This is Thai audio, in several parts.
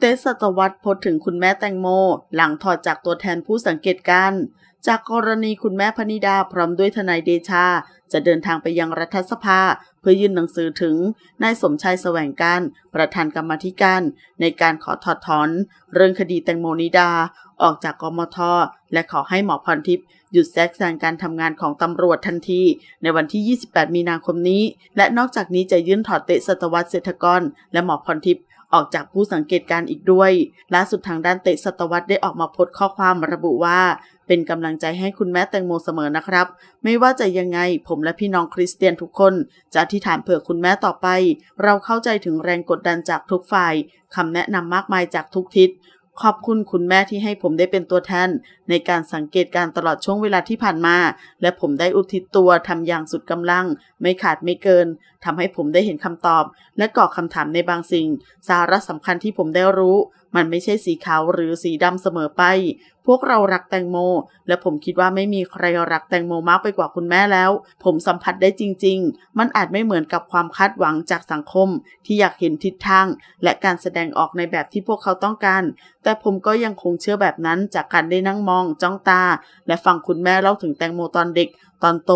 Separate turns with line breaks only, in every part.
เตสตวัตพดถึงคุณแม่แตงโมหลังถอดจากตัวแทนผู้สังเกตการจากกรณีคุณแม่พนิดาพร้อมด้วยทนายเดชา จะเดินทางไปยังรัฐสภาเพื่อยื่นหนังสือถึงนายสมชายแสวงการ ประธานกรรมธิการ ในการขอถอดถอนเรื่องคดีแตงโมนิดา ออกจากกมทและขอให้หมอพรทิพย์หยุดแทรกแซงการทำงานของตำรวจทันทีในวันที่ 28 มีนาคมนี้ และนอกจากนี้จะยื่นถอดเตะสตวัตเศรษฐกรและหมอพรทิพย์ออกจากผู้สังเกตการอีกด้วย ล่าสุดทางด้านเตะสตวัตได้ออกมาโพสต์ข้อความระบุว่า เป็นกำลังใจให้คุณแม่แตงโมเสมอนะครับ ไม่ว่าจะยังไง ผมและพี่น้องคริสเตียนทุกคน จะที่ฐานเผื่อคุณแม่ต่อไป เราเข้าใจถึงแรงกดดันจากทุกฝ่าย คำแนะนำมากมายจากทุกทิศขอบคุณคุณแม่ที่ให้ผมได้เป็นตัวแทนในการสังเกตการตลอดช่วงเวลาที่ผ่านมา และผมได้อุทิศตัวทำอย่างสุดกำลัง ไม่ขาดไม่เกินทำให้ผมได้เห็นคำตอบ และก่อคำถามในบางสิ่ง สาระสำคัญที่ผมได้รู้มันไม่ใช่สีขาวหรือสีดำเสมอไป พวกเรารักแตงโม และผมคิดว่าไม่มีใครรักแตงโมมากไปกว่าคุณแม่แล้ว ผมสัมผัสได้จริงๆ มันอาจไม่เหมือนกับความคาดหวังจากสังคมที่อยากเห็นทิศทาง และการแสดงออกในแบบที่พวกเขาต้องการ แต่ผมก็ยังคงเชื่อแบบนั้นจากการได้นั่งมองจ้องตา และฟังคุณแม่เล่าถึงแตงโมตอนเด็ก ตอนโต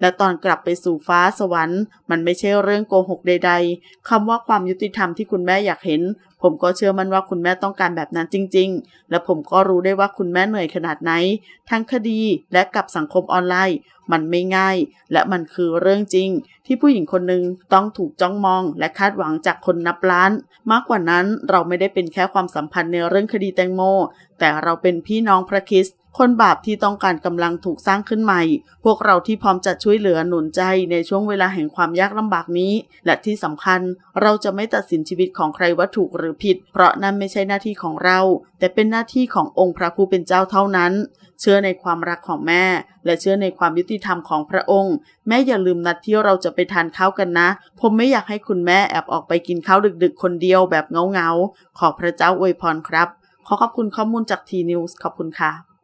และตอนกลับไปสู่ฟ้าสวรรค์ มันไม่ใช่เรื่องโกหกใด ๆคำว่าความยุติธรรมที่คุณแม่อยากเห็นผมก็เชื่อมั่นว่าคุณแม่ต้องการแบบนั้นจริงๆ และผมก็รู้ได้ว่าคุณแม่เหนื่อยขนาดไหน ทั้งคดีและกับสังคมออนไลน์ มันไม่ง่าย และมันคือเรื่องจริง ที่ผู้หญิงคนหนึ่งต้องถูกจ้องมองและคาดหวังจากคนนับล้าน มากกว่านั้นเราไม่ได้เป็นแค่ความสัมพันธ์ในเรื่องคดีแตงโมแต่เราเป็นพี่น้องพระคิสตคนบาปที่ต้องการกำลังถูกสร้างขึ้นใหม่ พวกเราที่พร้อมจะช่วยเหลือหนุนใจในช่วงเวลาแห่งความยากลำบากนี้ และที่สำคัญเราจะไม่ตัดสินชีวิตของใครว่าถูกหรือผิด เพราะนั่นไม่ใช่หน้าที่ของเรา แต่เป็นหน้าที่ขององค์พระผู้เป็นเจ้าเท่านั้น เชื่อในความรักของแม่ และเชื่อในความยุติธรรมของพระองค์ แม่อย่าลืมนัดที่เราจะไปทานข้าวกันนะ ผมไม่อยากให้คุณแม่แอบออกไปกินข้าวดึกๆ คนเดียวแบบเงาๆ ขอพระเจ้าอวยพรครับ ขอขอบคุณข้อมูลจากทีนิวส์ขอบคุณค่ะ